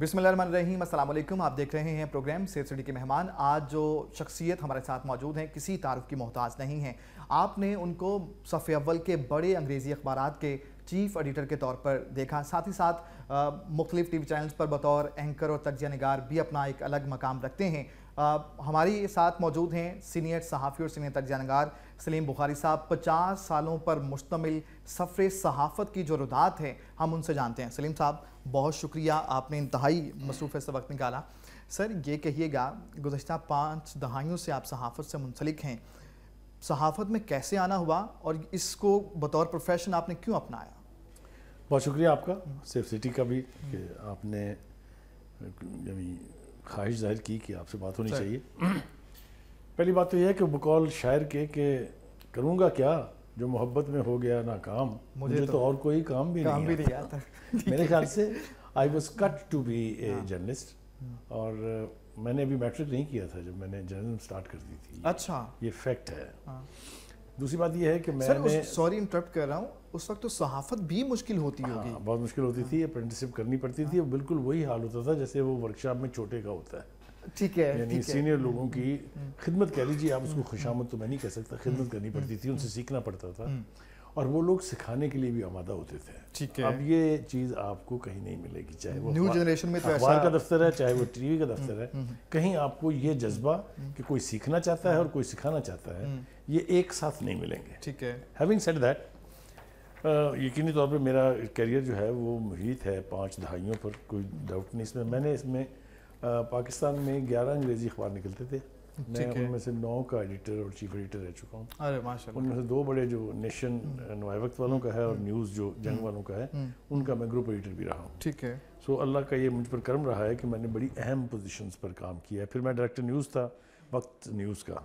रहीम असलम आप देख रहे हैं प्रोग्राम सेफ के मेहमान आज जो शख्सियत हमारे साथ मौजूद हैं किसी तारफ़ की मोहताज नहीं है आपने उनको सफ़े अव्वल के बड़े अंग्रेज़ी अखबार के चीफ एडिटर के तौर पर देखा साथ ही साथ मुख्तलिफ टी वी चैनल्स पर बतौर एंकर और तजिया नगार भी अपना एक अलग मकाम रखते हैं आ, हमारी साथ मौजूद हैं सीनियर सहाफ़ी और सीनियर तजिया नगार सलीम बुखारी साहब पचास सालों पर मुश्तमिल सफ़र सहाफ़त की जो रुदात है हम उनसे जानते हैं सलीम साहब बहुत शुक्रिया आपने इंतहाई मसरूफ़ से वक्त निकाला सर ये कहिएगा गुज्त पाँच दहाइयों से आप सहाफ़त से मुंसलिक हैं सहाफ़त में कैसे आना हुआ और इसको बतौर प्रोफेशन आपने क्यों अपनाया बहुत शुक्रिया आपका सेफ सिटी का भी हम्म। कि आपने यानी ख्वाहिश जाहिर की कि आपसे बात होनी चाहिए पहली बात तो यह है कि बकौल शायर के कि करूँगा क्या जो मोहब्बत में हो गया ना काम मुझे, मुझे तो, तो और कोई काम भी काम नहीं भी नहीं आता मेरे ख्याल से I was cut to be a journalist और मैंने अभी मैट्रिक नहीं किया था जब मैंने जर्नलिज्म स्टार्ट कर दी थी अच्छा ये फैक्ट है हाँ। दूसरी बात यह है कि मैं सॉरी इंटरप्ट कर रहा हूँ उस वक्त तो सहाफत भी मुश्किल होती हाँ, होगी बहुत मुश्किल होती थी अप्रेंटिसिप करनी पड़ती थी और बिल्कुल वही हाल होता था जैसे वो वर्कशॉप में छोटे का होता है ठीक है यानी सीनियर लोगों की हम्म, हम्म। खिदमत कह लीजिए आप उसको हम्म, खुशामद तो मैं नहीं कह सकता खिदमत करनी पड़ती थी उनसे सीखना पड़ता था और वो लोग सिखाने के लिए भी आमादा होते थे ठीक है अब ये चीज़ आपको कहीं नहीं मिलेगी चाहे वो न्यू जनरेशन में तो ऐसा का दफ्तर है चाहे वो टीवी का दफ्तर है हम्म, हम्म, हम्म। कहीं आपको ये जज्बा कि कोई सीखना चाहता है और कोई सिखाना चाहता है ये एक साथ नहीं मिलेंगे ठीक है हैविंग सेड दैट यकीनी तौर पर मेरा करियर जो है वो मुहित है पाँच दहाइयों पर कोई डाउट नहीं इसमें मैंने इसमें पाकिस्तान में ग्यारह अंग्रेज़ी अखबार निकलते थे मैं उनमें से नौ का एडिटर और चीफ एडिटर रह चुका हूँ अरे माशाल्लाह उनमें से दो बड़े जो नेशन वक्त वालों का है और हम्म। न्यूज़ जो हम्म। जंग वालों का है हम्म। उनका मैं ग्रुप एडिटर भी रहा हूँ ठीक है सो so, अल्लाह का ये मुझ पर कर्म रहा है कि मैंने बड़ी अहम पोजिशन पर काम किया है फिर मैं डायरेक्टर न्यूज़ था वक्त न्यूज़ का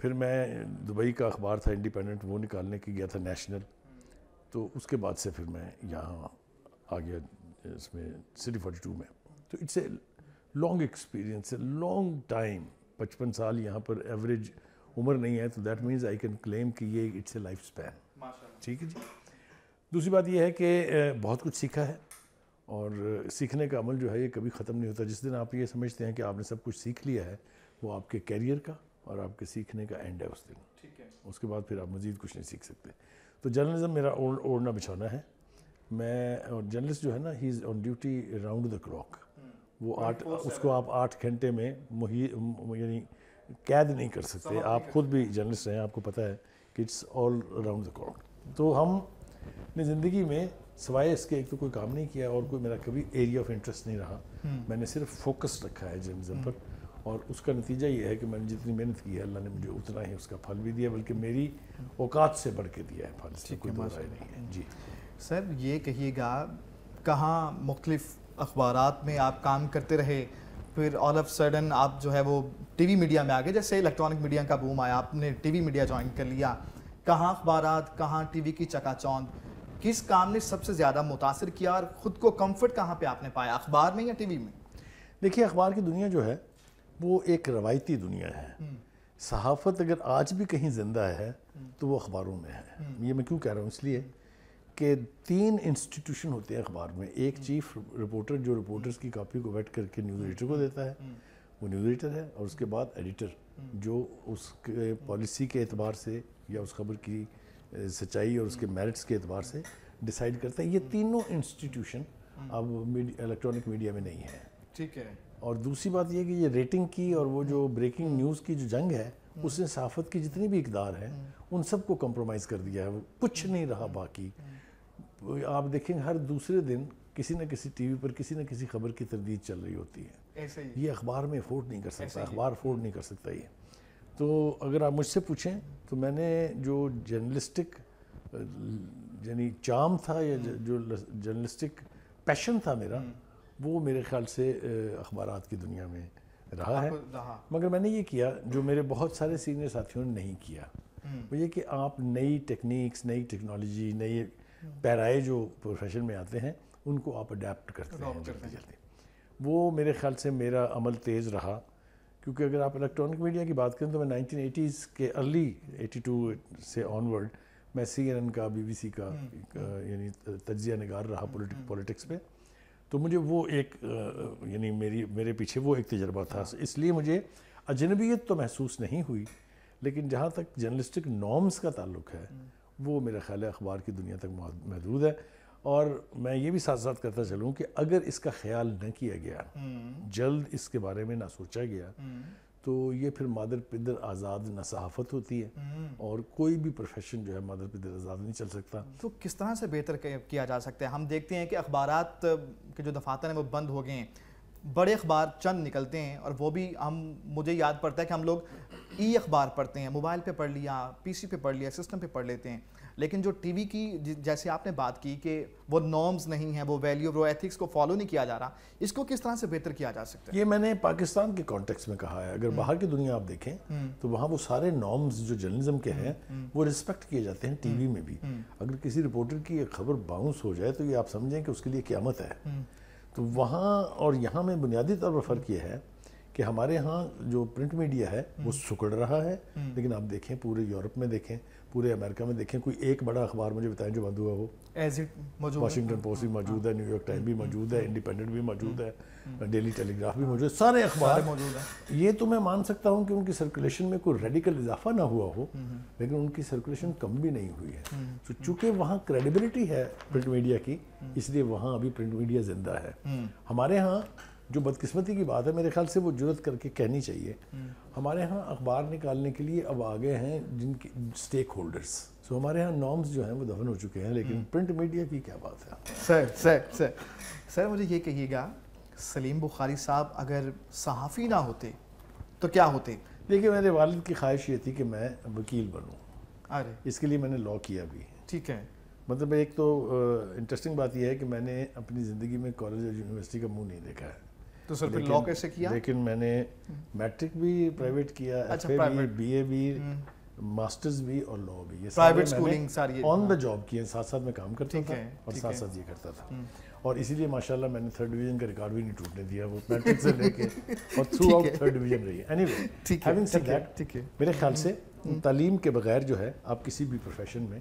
फिर मैं दुबई का अखबार था इंडिपेंडेंट वो निकालने के गया था नेशनल तो उसके बाद से फिर मैं यहाँ आ गया इसमें सिटी फोर्टी टू में तो it's a long experience a long time पचपन साल यहाँ पर एवरेज उम्र नहीं है तो that means I can claim कि ये इट्स ए लाइफ स्पैन ठीक है जी दूसरी बात यह है कि बहुत कुछ सीखा है और सीखने का अमल जो है ये कभी ख़त्म नहीं होता जिस दिन आप ये समझते हैं कि आपने सब कुछ सीख लिया है वो आपके कैरियर का और आपके सीखने का एंड है उस दिन ठीक है उसके बाद फिर आप मज़ीद कुछ नहीं सीख सकते तो जर्नलिज्म मेरा ओढ़ना बिछाना है मैं और जर्नलिस्ट जो है ना he is on duty round the clock वो आठ उसको आप आठ घंटे में मुही यानी कैद नहीं कर सकते आप खुद भी जर्नलिस्ट हैं आपको पता है कि it's all around the clock तो हम ने ज़िंदगी में सवाए इसके एक तो कोई काम नहीं किया और कोई मेरा कभी एरिया ऑफ इंटरेस्ट नहीं रहा हम्म। मैंने सिर्फ फोकस रखा है जर्नलिज्म हम्म। पर और उसका नतीजा ये है कि मैंने जितनी मेहनत की है अल्लाह ने मुझे उतना ही उसका फल भी दिया बल्कि मेरी हम्म। औकात से बढ़ के दिया है फल कोई दो नहीं है जी सर ये कहिएगा कहाँ मुख्तलिफ़ अखबार में आप काम करते रहे फिर ऑल ऑफ सडन आप जो है वो टीवी मीडिया में आ गए जैसे इलेक्ट्रॉनिक मीडिया का बूम आया आपने टीवी मीडिया ज्वाइन कर लिया कहाँ अखबार कहाँ टीवी की चकाचौंध किस काम ने सबसे ज़्यादा मुतासर किया और ख़ुद को कंफर्ट कहाँ पे आपने पाया अखबार में या टीवी में देखिए अखबार की दुनिया जो है वो एक रवायती दुनिया है हम्म। सहाफ़त अगर आज भी कहीं ज़िंदा है हम्म। तो वो अखबारों में है हम्म। ये मैं क्यों कह रहा हूँ इसलिए के तीन इंस्टीट्यूशन होते हैं अखबार में एक चीफ हम्म। रिपोर्टर जो रिपोर्टर्स की कॉपी को बैठ करके न्यूज़ हम्म। एडिटर को देता है हम्म। वो न्यूज़ एडिटर है और उसके बाद एडिटर जो उसके पॉलिसी के एतबार से या उस खबर की सच्चाई और उसके मेरिट्स के एतबार से डिसाइड करते हैं ये तीनों इंस्टीट्यूशन अब इलेक्ट्रॉनिक मीडिया में नहीं है ठीक है और दूसरी बात यह कि ये रेटिंग की और वो जो ब्रेकिंग न्यूज़ की जो जंग है उसने साफत की जितनी भी इकदार है उन सबको कम्प्रोमाइज़ कर दिया है वो कुछ नहीं रहा बाकी आप देखेंगे हर दूसरे दिन किसी न किसी टीवी पर किसी न किसी खबर की तरदीद चल रही होती है ऐसे ही ये अखबार में अफोर्ड नहीं कर सकता अखबार अफोर्ड नहीं कर सकता ये तो अगर आप मुझसे पूछें तो मैंने जो जर्नलिस्टिक यानी चाम था या हम्म। जो जर्नलिस्टिक पैशन था मेरा हम्म। वो मेरे ख्याल से अखबार की दुनिया में रहा है मगर मैंने ये किया जो मेरे बहुत सारे सीनियर साथियों ने नहीं किया हम्म। वो ये कि आप नई टेक्निक्स नई टेक्नोलॉजी नई पैराए जो प्रोफेशन में आते हैं उनको आप अडेप्ट करते हैं जल्दी जल्दी वो मेरे ख्याल से मेरा अमल तेज़ रहा क्योंकि अगर आप इलेक्ट्रॉनिक मीडिया की बात करें तो मैं 1980s के अर्ली 82 से ऑनवर्ड मैं सी एन एन का बी बी सी का हम्म, हम्म। यानी तजिया नगार रहा पॉलिटिक हम्म, पॉलिटिक्स पे तो मुझे वो एक यानी मेरी मेरे पीछे वो एक तजर्बा था हाँ। इसलिए मुझे अजनबीत तो महसूस नहीं हुई लेकिन जहाँ तक जर्नलिस्टिक नॉर्म्स का ताल्लुक है वो मेरा ख्याल है अखबार की दुनिया तक महदूद है और मैं ये भी साथ साथ करता चलूँ कि अगर इसका ख्याल न किया गया हम्म। जल्द इसके बारे में ना सोचा गया हम्म। तो ये फिर मादर पिदर आज़ाद न सहाफ़त होती है हम्म। और कोई भी प्रोफेशन जो है मादर पिदर आज़ाद नहीं चल सकता तो किस तरह से बेहतर किया जा सकता है हम देखते हैं कि अखबार के जो दफातर हैं वो बंद हो गए हैं बड़े अखबार चंद निकलते हैं और वो भी हम मुझे याद पड़ता है कि हम लोग ई अखबार पढ़ते हैं मोबाइल पे पढ़ लिया पीसी पे पढ़ लिया सिस्टम पे पढ़ लेते हैं लेकिन जो टीवी की जैसे आपने बात की कि वो नॉर्म्स नहीं है वो वैल्यू वो एथिक्स को फॉलो नहीं किया जा रहा इसको किस तरह से बेहतर किया जा सकता है ये मैंने पाकिस्तान के कॉन्टेक्स्ट में कहा है अगर हम्म। बाहर की दुनिया आप देखें हम्म। तो वहाँ वो सारे नॉर्म्स जो जर्नलिज्म के हैं हम्म। वो रिस्पेक्ट किए जाते हैं टीवी में भी अगर किसी रिपोर्टर की खबर बाउंस हो जाए तो ये आप समझें कि उसके लिए क्यामत है तो वहाँ और यहाँ में बुनियादी तौर पर फ़र्क ये है कि हमारे यहाँ जो प्रिंट मीडिया है वो हम्म। सुकड़ रहा है हम्म। लेकिन आप देखें पूरे यूरोप में देखें पूरे अमेरिका में देखें कोई एक बड़ा अखबार मुझे बताएं जो बंद हुआ हो एज इट मौजूद वाशिंगटन हाँ, पोस्ट हाँ। हम्म, भी मौजूद है न्यूयॉर्क टाइम भी मौजूद है इंडिपेंडेंट भी मौजूद है डेली टेलीग्राफ भी मौजूद है सारे अखबार मौजूद है ये तो मैं मान सकता हूँ कि उनकी सर्कुलेशन में कोई रेडिकल इजाफा ना हुआ हो लेकिन उनकी सर्कुलेशन कम भी नहीं हुई है तो चूँकि वहाँ क्रेडिबिलिटी है प्रिंट मीडिया की इसलिए वहाँ अभी प्रिंट मीडिया जिंदा है हमारे यहाँ जो बदकिस्मती की बात है मेरे ख्याल से वो जरूरत करके कहनी चाहिए हम्म। हमारे यहाँ अखबार निकालने के लिए अब आगे हैं जिनके स्टेक होल्डर्स सो हमारे यहाँ नॉर्म्स जो हैं वो दफन हो चुके हैं लेकिन प्रिंट हम्म। मीडिया की क्या बात है सर सर सर सर मुझे ये कहिएगा सलीम बुखारी साहब अगर सहाफ़ी ना होते तो क्या होते देखिए मेरे वालद की ख्वाहिश ये थी कि मैं वकील बनूँ अरे इसके लिए मैंने लॉ किया भी ठीक है मतलब एक तो इंटरेस्टिंग बात यह है कि मैंने अपनी ज़िंदगी में कॉलेज और यूनिवर्सिटी का मुंह नहीं देखा है तो सर लॉ कैसे किया लेकिन मैंने हम्म। मैट्रिक भी प्राइवेट किया अच्छा, भी बीए भी हम्म। मास्टर्स भी और लॉ भी ये प्राइवेट स्कूलिंग सारी ऑन द जॉब किए साथ साथ में काम करता था और साथ साथ ये करता था हम्म। और इसीलिए माशाल्लाह मैंने थर्ड डिवीजन का रिकॉर्ड भी नहीं टूटने दिया वो मैट्रिक से लेके और थ्रू आउट थर्ड डिवीजन रही एनीवे हैविंग सेड दैट मेरे ख्याल से तालीम के बगैर जो है आप किसी भी प्रोफेशन में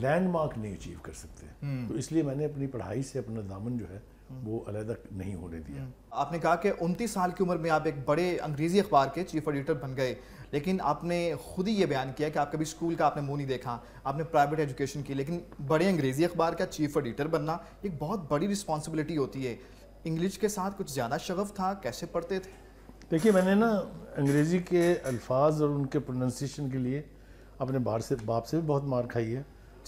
लैंडमार्क हाँ। नहीं अचीव कर सकते तो इसलिए मैंने अपनी पढ़ाई से अपना दामन जो है वो अलहदा नहीं होने दिया हम्म। आपने कहा कि उनतीस साल की उम्र में आप एक बड़े अंग्रेज़ी अखबार के चीफ एडिटर बन गए लेकिन आपने खुद ही ये बयान किया कि आप कभी स्कूल का आपने मुंह नहीं देखा आपने प्राइवेट एजुकेशन की लेकिन बड़े अंग्रेज़ी अखबार का चीफ एडिटर बनना एक बहुत बड़ी रिस्पॉन्सिबिलिटी होती है इंग्लिश के साथ कुछ ज़्यादा शगफ था कैसे पढ़ते थे देखिए मैंने ना अंग्रेज़ी के अल्फाज और उनके प्रोनाउंसिएशन के लिए अपने बाहर से बाप से भी बहुत मार खाई है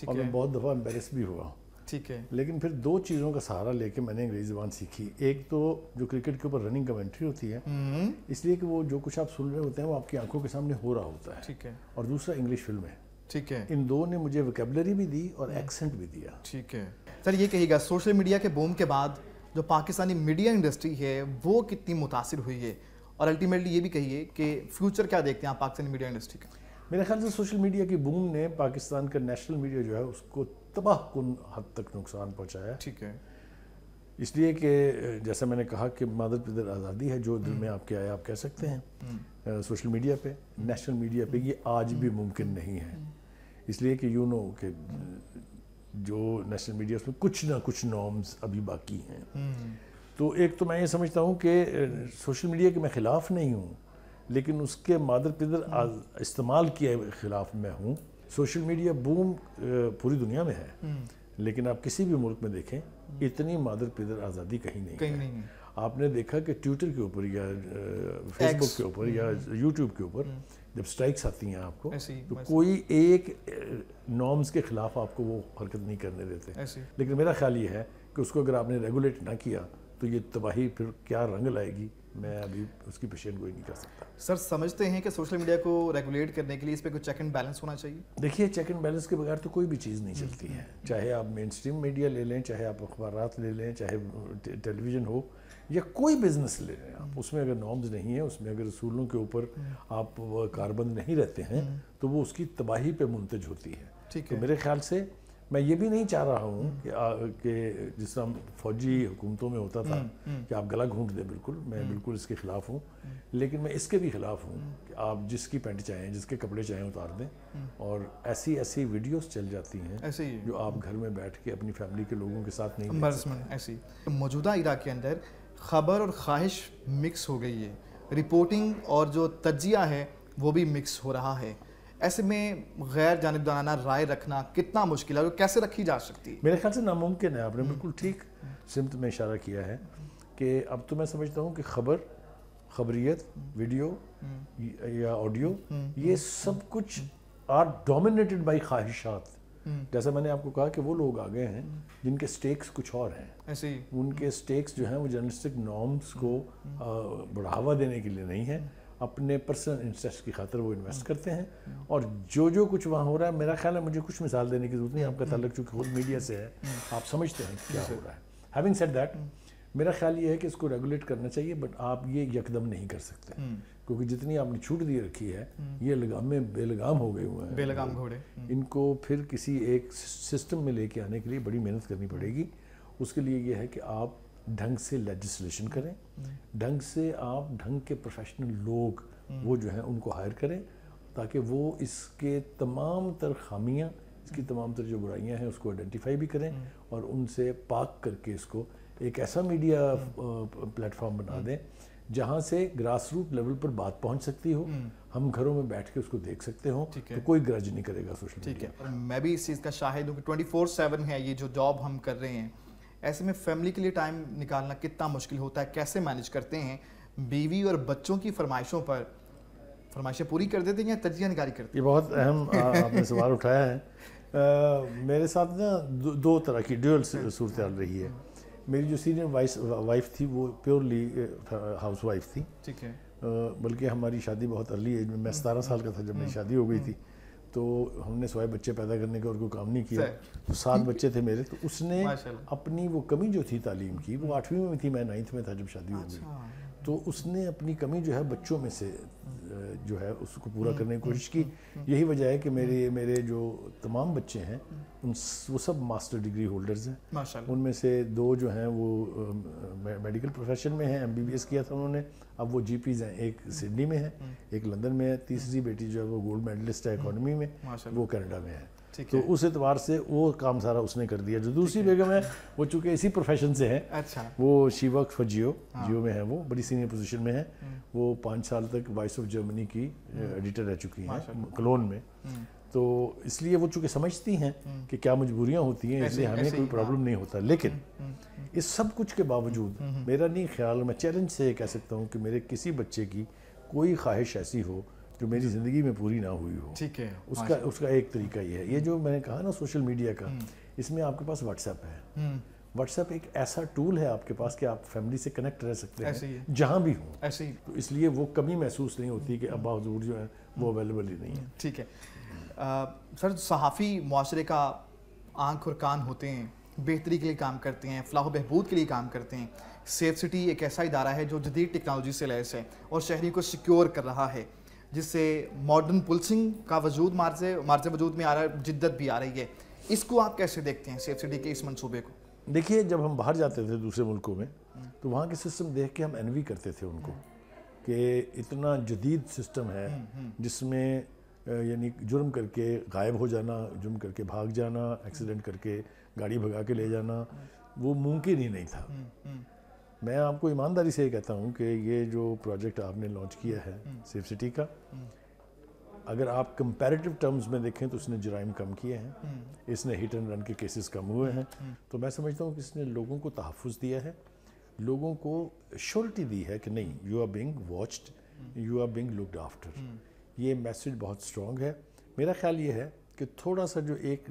और मैं बहुत दफ़ा एम्बेस भी हुआ ठीक है लेकिन फिर दो चीज़ों का सहारा लेके मैंने अंग्रेज़ी ज़बान सीखी एक तो जो क्रिकेट के ऊपर रनिंग कमेंट्री होती है हम्म। इसलिए कि वो जो कुछ आप सुन रहे होते हैं वो आपकी आंखों के सामने हो रहा होता है ठीक है और दूसरा इंग्लिश फिल्म है ठीक है इन दो ने मुझे वोकेबलरी भी दी और एक्सेंट हम्म। भी दिया ठीक है सर ये कहेगा सोशल मीडिया के बोम के बाद जो पाकिस्तानी मीडिया इंडस्ट्री है वो कितनी मुतासर हुई है और अल्टीमेटली ये भी कहिए कि फ्यूचर क्या देखते हैं आप पाकिस्तानी मीडिया इंडस्ट्री का मेरे ख्याल से सोशल मीडिया की बूम ने पाकिस्तान का नेशनल मीडिया जो है उसको तबाह कन हद तक नुकसान पहुँचाया ठीक है इसलिए कि जैसा मैंने कहा कि मादर पिदर आज़ादी है जो दिल हम्म। में आपके आए आप कह सकते हैं हम्म। सोशल मीडिया पे नेशनल मीडिया पे ये आज भी हम्म। मुमकिन नहीं है इसलिए कि यू नो कि जो नेशनल मीडिया उसमें कुछ ना कुछ नॉर्म्स अभी बाकी हैं तो एक तो मैं ये समझता हूँ कि सोशल मीडिया के मैं ख़िलाफ़ नहीं हूँ लेकिन उसके मादर पिदर हम्म। इस्तेमाल किए खिलाफ मैं हूँ सोशल मीडिया बूम पूरी दुनिया में है हम्म। लेकिन आप किसी भी मुल्क में देखें हम्म। इतनी मादर पिदर आज़ादी कहीं नहीं कहीं नहीं आपने देखा कि ट्विटर के ऊपर या फेसबुक के ऊपर या यूट्यूब के ऊपर जब स्ट्राइक्स आती हैं आपको तो कोई एक नॉर्म्स के खिलाफ आपको वो हरकत नहीं करने देते लेकिन मेरा ख्याल ये है कि उसको अगर आपने रेगुलेट ना किया तो ये तबाही फिर क्या रंग लाएगी मैं अभी उसकी पेशेंट गोई नहीं कर सकता सर समझते हैं कि सोशल मीडिया को रेगुलेट करने के लिए इस पर कोई चेक एंड बैलेंस होना चाहिए देखिए चेक एंड बैलेंस के बगैर तो कोई भी चीज़ नहीं चलती है हम्म। चाहे आप मेन स्ट्रीम मीडिया ले लें चाहे आप अखबार ले लें चाहे टेलीविज़न हो या कोई बिज़नेस ले लें आप हम्म। उसमें अगर नॉर्म्स नहीं है उसमें अगर असूलों के ऊपर हम्म। आप कारबंद नहीं रहते हैं तो वो उसकी तबाही पर मुंतज होती है ठीक तो है मेरे ख्याल से मैं ये भी नहीं चाह रहा हूँ हम्म। कि, कि जिस तरह फौजी हम्म। हुकूमतों में होता था हम्म, कि आप गला घूंट दें बिल्कुल मैं बिल्कुल इसके खिलाफ हूँ लेकिन मैं इसके भी खिलाफ हूँ कि आप जिसकी पेंट चाहें जिसके कपड़े चाहें उतार दें और ऐसी ऐसी वीडियोस चल जाती हैं जो आप घर में बैठ के अपनी फैमिली के लोगों के साथ नहीं ऐसी मौजूदा इराक के अंदर खबर और ख्वाहिश मिक्स हो गई है रिपोर्टिंग और जो तजिया है वो भी मिक्स हो रहा है ऐसे में गैर जानबदाराना राय रखना कितना मुश्किल है और कैसे रखी जा सकती है मेरे ख्याल से नामुमकिन है आपने हम्म। बिल्कुल ठीक सिमत में इशारा किया है कि अब तो मैं समझता हूँ कि खबर खबरियत वीडियो हम्म। या ऑडियो हम्म। ये सब कुछ आर डोमिनेटेड बाई ख्वाहिशात जैसा मैंने आपको कहा कि वो लोग आ गए हैं जिनके स्टेक्स कुछ और हैं ऐसे उनके स्टेक्स जो हैं वो जर्नलिस्टिक नॉर्म्स को बढ़ावा देने के लिए नहीं है अपने पर्सनल इंटरेस्ट की खातर वो इन्वेस्ट करते हैं और जो जो कुछ वहाँ हो रहा है मेरा ख्याल है मुझे कुछ मिसाल देने की जरूरत नहीं आपका तल्लक चूँकि खुद मीडिया से है आप समझते हैं क्या हो रहा है हैविंग सेड दैट मेरा ख्याल ये है कि इसको रेगुलेट करना चाहिए बट आप ये यकदम नहीं कर सकते हम्म। क्योंकि जितनी आपने छूट दी रखी है हम्म। ये लगाम में बेलगाम हो गए हुए हैं बेलगाम घोड़े हम्म। इनको फिर किसी एक सिस्टम में लेके आने के लिए बड़ी मेहनत करनी पड़ेगी उसके लिए ये है कि आप ढंग से लेजिस्लेशन करें ढंग से आप ढंग के प्रोफेशनल लोग वो जो हैं उनको हायर करें ताकि वो इसके तमाम तर खामियाँ इसकी तमाम तर जो बुराइयाँ हैं उसको आइडेंटिफाई भी करें और उनसे पाक करके इसको एक ऐसा मीडिया प्लेटफॉर्म बना हम्म। दें जहाँ से ग्रास रूट लेवल पर बात पहुँच सकती हो हम्म। हम घरों में बैठ के उसको देख सकते हो तो कोई ग्रज नहीं करेगा सोशल मीडिया मैं भी इस चीज़ का शाहिद हूँ ट्वेंटी फोर सेवन है ये जो जॉब हम कर रहे हैं ऐसे में फैमिली के लिए टाइम निकालना कितना मुश्किल होता है कैसे मैनेज करते हैं बीवी और बच्चों की फरमाइशों पर फरमाइशें पूरी कर देते हैं या तजिया निकारी करते हैं ये बहुत अहम आपने सवाल उठाया है आ, मेरे साथ ना दो, दो तरह की ड्यूअल सूरत रही है मेरी जो सीनियर वाइस वाइफ थी वो प्योरली हाउस वाइफ थी ठीक है बल्कि हमारी शादी बहुत अर्ली एज में मैं सतारह साल का था जब मेरी हम्म। शादी हो गई थी तो हमने सवाए बच्चे पैदा करने का और कोई काम नहीं किया तो सात बच्चे थे मेरे तो उसने अपनी वो कमी जो थी तालीम की वो आठवीं में थी मैं नाइन्थ में था जब शादी हुई अच्छा, तो उसने अपनी कमी जो है बच्चों में से जो है उसको पूरा हम्म, करने की हम्म, कोशिश की हम्म, यही वजह है कि मेरे मेरे जो तमाम बच्चे हैं उन वो सब मास्टर डिग्री होल्डर्स हैं उनमें से दो जो हैं वो मेडिकल प्रोफेशन में हैं एमबीबीएस किया था उन्होंने अब वो जी हैं एक सिडनी में है एक लंदन में है तीसरी बेटी जो है वो गोल्ड मेडलिस्ट है इकोनॉमी में वो कनाडा में है तो उस एतवार से वो काम सारा उसने कर दिया जो दूसरी बेगम है वो चूँकि इसी प्रोफेशन से है अच्छा वो she work for Jio Jio में है वो बड़ी सीनियर पोजीशन में है हम्म। वो पाँच साल तक वॉइस ऑफ जर्मनी की एडिटर हम्म। रह चुकी हैं कलोन में हम्म। तो इसलिए वो चूँकि समझती हैं कि क्या मजबूरियाँ होती हैं इसलिए हमें कोई प्रॉब्लम हाँ। नहीं होता लेकिन इस सब कुछ के बावजूद मेरा नहीं ख्याल मैं चैलेंज से कह सकता हूँ कि मेरे किसी बच्चे की कोई ख्वाहिश ऐसी हो जो मेरी ज़िंदगी में पूरी ना हुई हो ठीक है उसका हाँ उसका एक तरीका ये है ये जो मैंने कहा ना सोशल मीडिया का हम्म। इसमें आपके पास व्हाट्सएप है व्हाट्सएप हम्म। एक ऐसा टूल है आपके पास कि आप फैमिली से कनेक्ट रह सकते हैं जहाँ भी हो ऐसे ही तो इसलिए वो कमी महसूस नहीं होती कि अब हजूर जो है वो अवेलेबल हम्म। ही नहीं है ठीक है सर सहाफ़ी माशरे का आंख और कान होते हैं बेहतरी के लिए काम करते हैं फलाह बहबूद के लिए काम करते हैं सेफ सिटी एक ऐसा इदारा है जो जदीद टेक्नोलॉजी से लैस है और शहरी को सिक्योर कर रहा है जिससे मॉडर्न पुलिसिंग का वजूद मार्चे मार्चे वजूद में आ रहा है जिद्दत भी आ रही है इसको आप कैसे देखते हैं सेफ सिटी के इस मनसूबे को देखिए जब हम बाहर जाते थे दूसरे मुल्कों में तो वहाँ के सिस्टम देख के हम एनवी करते थे उनको कि इतना जदीद सिस्टम है हम्म, हम्म। जिसमें यानी जुर्म करके गायब हो जाना जुर्म करके भाग जाना एक्सीडेंट करके गाड़ी भगा के ले जाना वो मुमकिन ही नहीं था हम्म, मैं आपको ईमानदारी से ये कहता हूँ कि ये जो प्रोजेक्ट आपने लॉन्च किया है सेफ हम्म। सिटी का हम्म। अगर आप कंपैरेटिव टर्म्स में देखें तो उसने जराइम कम किए हैं हम्म। इसने हिट एंड रन के केसेस कम हुए हैं तो मैं समझता हूँ कि इसने लोगों को तहफ़ दिया है लोगों को श्योरिटी दी है कि नहीं you are being watched you are being looked after ये मैसेज बहुत स्ट्रॉन्ग है मेरा ख्याल ये है कि थोड़ा सा जो एक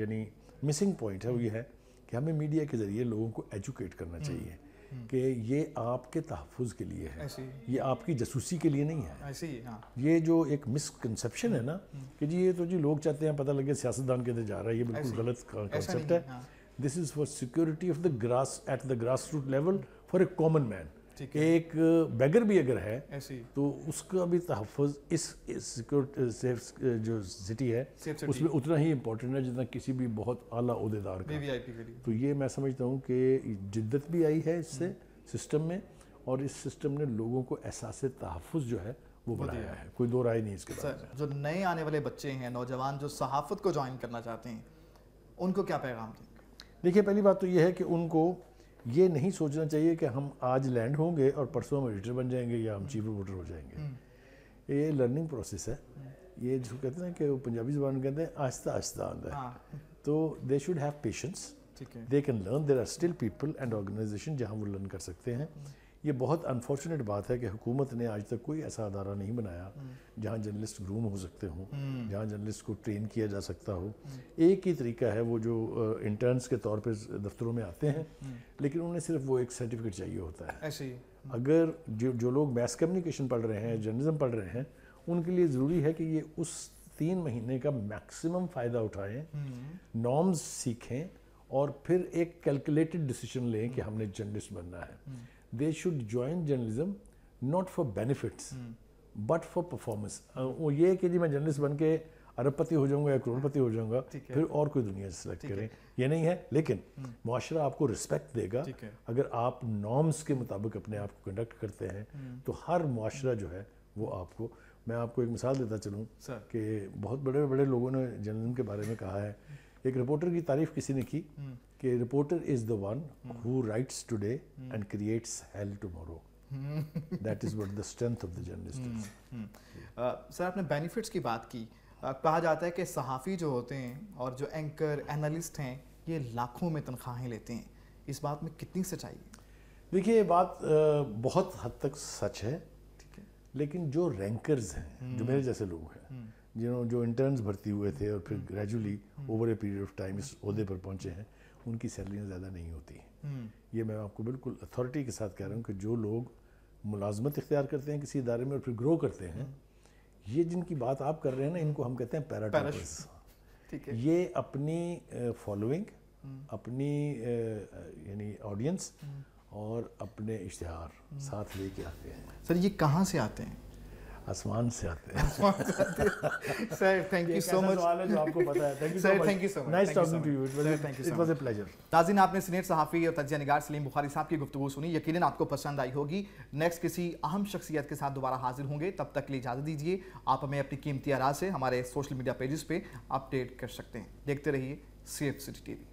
यानी मिसिंग पॉइंट है वो ये है कि हमें मीडिया के ज़रिए लोगों को एजुकेट करना हम्म, चाहिए हम्म। कि ये आपके तहफ़ के लिए है ये आपकी जसूसी के लिए नहीं है ऐसे ही हाँ। ये जो एक मिसकनसेप्शन है ना हम्म, कि जी ये तो जी लोग चाहते हैं पता लगे सियासतदान के अंदर जा रहा है ये बिल्कुल गलत कॉन्सेप्ट है this is for security of the grass at the grass root level for a common man एक बैगर भी अगर है तो उसका भी तहफ़ इस सिक्योरिटी जो सिटी है उसमें उतना ही इम्पोर्टेंट है जितना किसी भी बहुत आला अहदेदार का तो ये मैं समझता हूँ कि जिद्दत भी आई है इससे सिस्टम हम्म। में और इस सिस्टम ने लोगों को एहसास तहफ़ जो है वो बढ़ाया है कोई दो राय नहीं इसके सर जो नए आने वाले बच्चे हैं नौजवान जो सहाफ़त को ज्वाइन करना चाहते हैं उनको क्या पैगाम देंगे देखिए पहली बात तो ये है कि उनको ये नहीं सोचना चाहिए कि हम आज लैंड होंगे और परसों हम एडिटर बन जाएंगे या हम चीफ रिपोर्टर हो जाएंगे हम्म। ये लर्निंग प्रोसेस है हम्म। ये जो कहते हैं कि वो पंजाबी जबान कहते हैं आहिस्ता आहिस्ता आंदा है हाँ। तो they should have patience they can learn there are still people and organisation जहाँ वो लर्न कर सकते हैं हम्म। ये बहुत अनफॉर्चुनेट बात है कि हुकूमत ने आज तक कोई ऐसा अदारा नहीं बनाया हम्म। जहाँ जर्नलिस्ट ग्रूम हो सकते हों हम्म। जहाँ जर्नलिस्ट को ट्रेन किया जा सकता हो हम्म। एक ही तरीका है वो जो इंटर्न्स के तौर पर दफ्तरों में आते हैं लेकिन उन्हें सिर्फ वो एक सर्टिफिकेट चाहिए होता है ऐसे ही अगर जो जो लोग मैस कम्युनिकेशन पढ़ रहे हैं जर्नलिज्म पढ़ रहे हैं उनके लिए ज़रूरी है कि ये उस तीन महीने का मैक्सिमम फ़ायदा उठाएं नॉर्म्स सीखें और फिर एक कैलकुलेटेड डिसीजन लें कि हमने जर्नलिस्ट बनना है they should join journalism not for benefits but for performance वो ये कि जी मैं जर्नलिस्ट बन के अरबपति हो जाऊंगा या करोड़पति हो जाऊंगा फिर और कोई दुनिया सेलेक्ट करें ये नहीं है लेकिन hmm. माशरा आपको रिस्पेक्ट देगा अगर आप नॉर्म्स के मुताबिक अपने आप को कंडक्ट करते हैं hmm. तो हर मुआरा hmm. जो है वो आपको मैं आपको एक मिसाल देता चलूँ कि बहुत बड़े बड़े लोगों ने जर्नलिज्म के बारे में कहा है एक रिपोर्टर की तारीफ किसी ने की हम्म। कि reporter is the one who writes today and creates hell tomorrow that is what the strength of the journalist sir आपने बेनिफिट्स की बात की कहा जाता है कि सहाफ़ी जो होते हैं और जो एंकर एनालिस्ट हैं ये लाखों में तनख्वाहें लेते हैं इस बात में कितनी सच्चाई देखिए ये बात बहुत हद तक सच है लेकिन जो रैंकर्स हैं जो हम्म। मेरे जैसे लोग हैं हम्म। जिन्होंने जो इंटर्न्स भर्ती हुए थे और फिर gradually over a period of time इस अहदे पर पहुंचे हैं उनकी सैलरियाँ ज़्यादा नहीं होती हैं हम्म। ये मैं आपको बिल्कुल अथॉरिटी के साथ कह रहा हूँ कि जो लोग मुलाजमत इख्तियार करते हैं किसी इदारे में और फिर ग्रो करते हैं हम्म। ये जिनकी बात आप कर रहे हैं ना इनको हम कहते हैं ठीक है ये अपनी फॉलोइंग हम्म। अपनी यानी ऑडियंस और अपने इश्तहार साथ लेके आते हैं सर ये कहाँ से आते हैं आसमान से आते हैं sir thank you so much जो आपको पता है thank you sir thank you so much nice talking to you thank you it was a pleasure आपने सीनियर सहाफ़ी और तजिया निगार सलीम बुखारी साहब की गुफ्तु सुनी यकीनन आपको पसंद आई होगी नेक्स्ट किसी अहम शख्सियत के साथ दोबारा हाजिर होंगे तब तक लिए इजाज़त दीजिए आप हमें अपनी कीमती आरा से हमारे सोशल मीडिया पेजेस पे अपडेट कर सकते हैं देखते रहिए सी सिटी टी